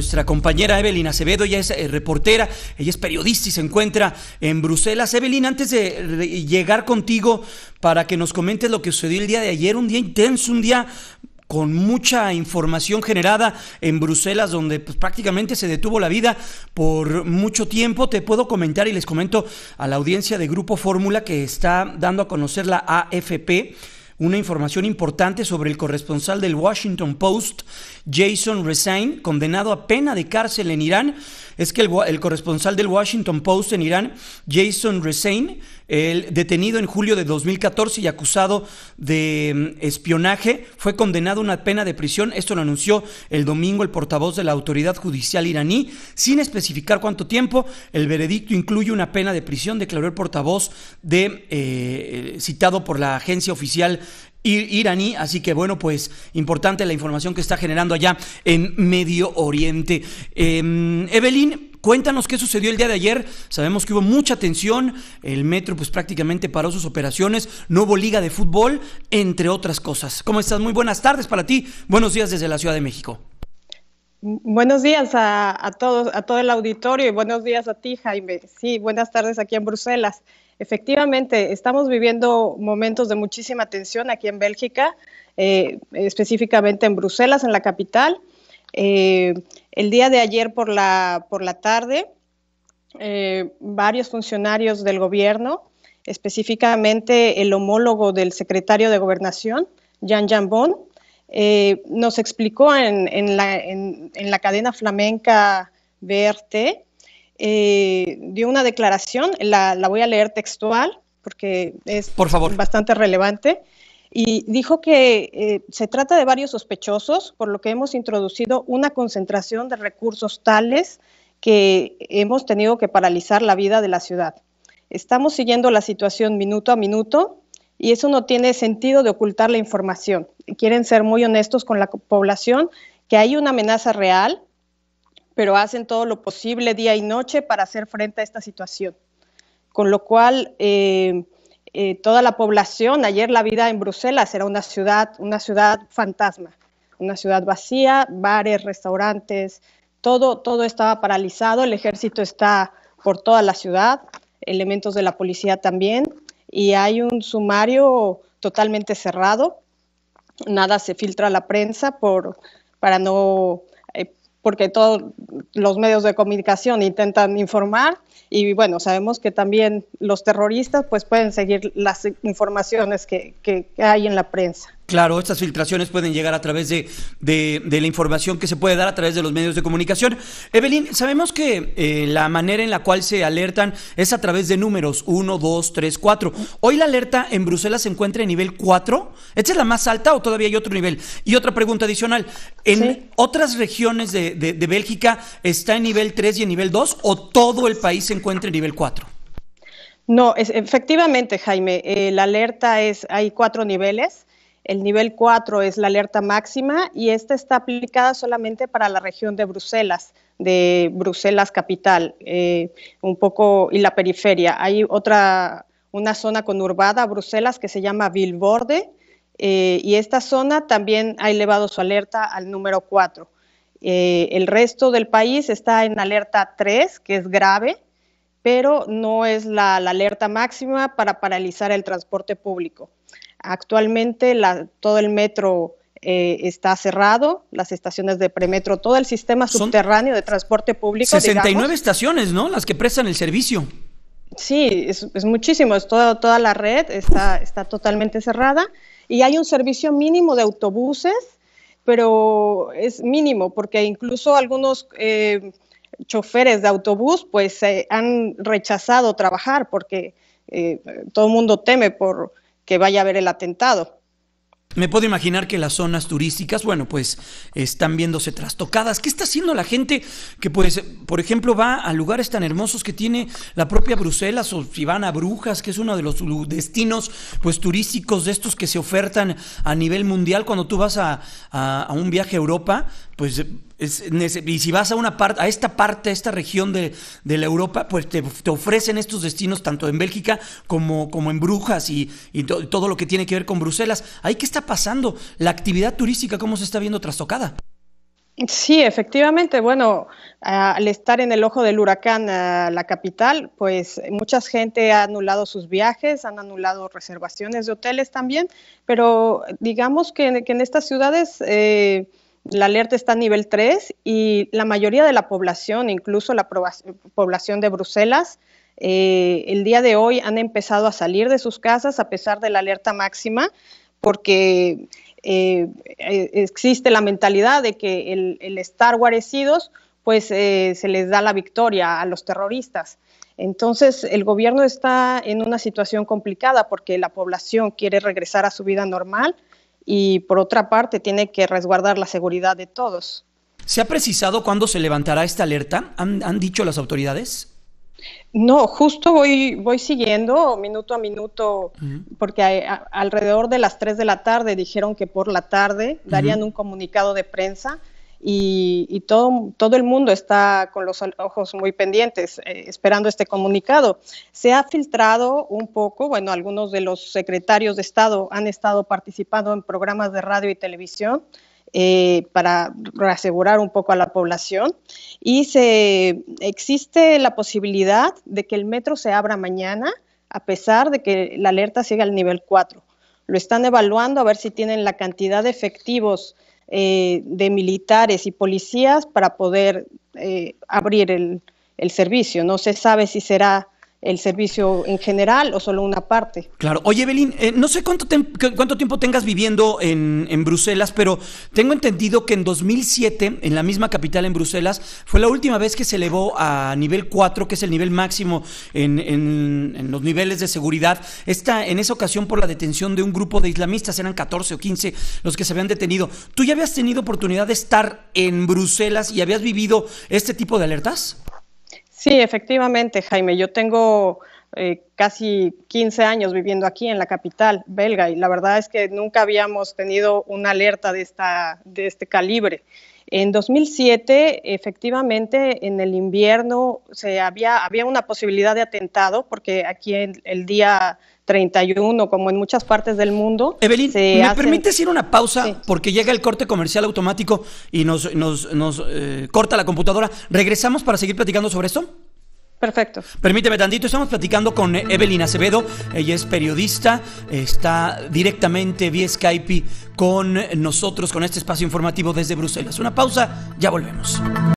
nuestra compañera Evelyn Acevedo, ella es eh, reportera, ella es periodista y se encuentra en Bruselas. Evelyn, antes de llegar contigo para que nos comentes lo que sucedió el día de ayer, un día intenso, un día con mucha información generada en Bruselas, donde pues, prácticamente se detuvo la vida por mucho tiempo. Te puedo comentar y les comento a la audiencia de Grupo Fórmula que está dando a conocer la AFP una información importante sobre el corresponsal del Washington Post, Jason resein condenado a pena de cárcel en Irán. Es que el, corresponsal del Washington Post en Irán, Jason resein el detenido en julio de 2014 y acusado de mm, espionaje, fue condenado a una pena de prisión. Esto lo anunció el domingo el portavoz de la autoridad judicial iraní, sin especificar cuánto tiempo. El veredicto incluye una pena de prisión, declaró el portavoz de eh, eh, citado por la agencia oficial iraní, así que bueno, pues importante la información que está generando allá en Medio Oriente. Em, Evelyn, cuéntanos qué sucedió el día de ayer. Sabemos que hubo mucha tensión, el metro pues prácticamente paró sus operaciones, no hubo liga de fútbol, entre otras cosas. ¿Cómo estás? Muy buenas tardes para ti, buenos días desde la Ciudad de México. Buenos días a, a todos, a todo el auditorio y buenos días a ti, Jaime. Sí, buenas tardes aquí en Bruselas. Efectivamente, estamos viviendo momentos de muchísima tensión aquí en Bélgica, eh, específicamente en Bruselas, en la capital. Eh, el día de ayer por la, por la tarde, eh, varios funcionarios del gobierno, específicamente el homólogo del secretario de Gobernación, Jan Jambon, nos explicó en, en, la, en la cadena flamenca BRT eh, dio una declaración, la, la, voy a leer textual porque es Por favor. bastante relevante y dijo que eh, se trata de varios sospechosos, por lo que hemos introducido una concentración de recursos tales que hemos tenido que paralizar la vida de la ciudad. Estamos siguiendo la situación minuto a minuto y eso no tiene sentido de ocultar la información. Quieren ser muy honestos con la población, que hay una amenaza real, pero hacen todo lo posible día y noche para hacer frente a esta situación. Con lo cual, eh, eh, toda la población, ayer la vida en Bruselas era una ciudad, una ciudad fantasma, una ciudad vacía, bares, restaurantes, todo, todo estaba paralizado, el ejército está por toda la ciudad, elementos de la policía también, y hay un sumario totalmente cerrado, nada se filtra a la prensa por, para no porque todos los medios de comunicación intentan informar y bueno, sabemos que también los terroristas pues pueden seguir las informaciones que, que hay en la prensa. Claro, estas filtraciones pueden llegar a través de, la información que se puede dar a través de los medios de comunicación. Evelyn, sabemos que eh, la manera en la cual se alertan es a través de números 1, 2, 3, 4. Hoy la alerta en Bruselas se encuentra en nivel 4. ¿Esta es la más alta o todavía hay otro nivel? Y otra pregunta adicional, ¿en otras regiones de, Bélgica está en nivel 3 y en nivel 2 o todo el país se encuentra en nivel 4? No, efectivamente, Jaime, eh, la alerta es, hay cuatro niveles. El nivel 4 es la alerta máxima y esta está aplicada solamente para la región de Bruselas, de Bruselas capital, eh, un poco y la periferia. Hay otra, una zona conurbada a Bruselas que se llama Vilborde eh, y esta zona también ha elevado su alerta al número 4. Eh, el resto del país está en alerta 3, que es grave, pero no es la alerta máxima para paralizar el transporte público. Actualmente la, todo el metro eh, está cerrado, las estaciones de premetro, todo el sistema subterráneo de transporte público. 69 estaciones, ¿no? Las que prestan el servicio. Sí, es, muchísimo, es toda la red está, está totalmente cerrada y hay un servicio mínimo de autobuses, pero es mínimo porque incluso algunos... Eh, choferes de autobús pues han rechazado trabajar porque eh, todo el mundo teme por que vaya a haber el atentado. Me puedo imaginar que las zonas turísticas, bueno, pues están viéndose trastocadas. ¿Qué está haciendo la gente que, pues, por ejemplo, va a lugares tan hermosos que tiene la propia Bruselas o si van a Brujas, que es uno de los destinos, pues, turísticos de estos que se ofertan a nivel mundial? Cuando tú vas a, a un viaje a Europa, pues y si vas a una parte, a esta parte, a esta región de, la Europa, pues te, ofrecen estos destinos tanto en Bélgica como, como en Brujas y, todo lo que tiene que ver con Bruselas. ¿Ahí qué está pasando? La actividad turística, ¿cómo se está viendo trastocada? Sí, efectivamente. Bueno, ah, al estar en el ojo del huracán ah, la capital, pues mucha gente ha anulado sus viajes, han anulado reservaciones de hoteles también, pero digamos que, en estas ciudades... Eh, la alerta está a nivel 3 y la mayoría de la población, incluso la población de Bruselas, eh, el día de hoy han empezado a salir de sus casas a pesar de la alerta máxima porque eh, e-, existe la mentalidad de que el, estar guarecidos pues eh, se les da la victoria a los terroristas. Entonces el gobierno está en una situación complicada porque la población quiere regresar a su vida normal, y por otra parte tiene que resguardar la seguridad de todos. ¿Se ha precisado cuándo se levantará esta alerta? ¿Han, dicho las autoridades? No, justo voy, voy siguiendo minuto a minuto, porque alrededor de las 3 de la tarde dijeron que por la tarde darían un comunicado de prensa y, todo, todo, el mundo está con los ojos muy pendientes, eh, esperando este comunicado. Se ha filtrado un poco, bueno, algunos de los secretarios de Estado han estado participando en programas de radio y televisión. Eh, para reasegurar un poco a la población. Y se, existe la posibilidad de que el metro se abra mañana, a pesar de que la alerta sigue al nivel 4. Lo están evaluando a ver si tienen la cantidad de efectivos eh, de militares y policías para poder eh, abrir el, el servicio. No se sabe si será el servicio en general o solo una parte. Claro. Oye, Evelyn, eh, no sé cuánto, cuánto tiempo tengas viviendo en, Bruselas, pero tengo entendido que en 2007, en la misma capital en Bruselas, fue la última vez que se elevó a nivel 4, que es el nivel máximo en, los niveles de seguridad. Esta, en esa ocasión por la detención de un grupo de islamistas, eran 14 o 15 los que se habían detenido. ¿Tú ya habías tenido oportunidad de estar en Bruselas y habías vivido este tipo de alertas? Sí, efectivamente, Jaime. Yo tengo eh, casi 15 años viviendo aquí en la capital belga y la verdad es que nunca habíamos tenido una alerta de, esta, de este calibre. En 2007, efectivamente, en el invierno se había, había una posibilidad de atentado porque aquí el día 31, como en muchas partes del mundo. Evelyn, ¿me permite permites una pausa? Porque llega el corte comercial automático y nos, eh, corta la computadora. ¿Regresamos para seguir platicando sobre esto? Perfecto. Permíteme tantito, estamos platicando con eh, Evelyn Acevedo, ella es periodista, está directamente vía Skype con nosotros, con este espacio informativo desde Bruselas. Una pausa, ya volvemos.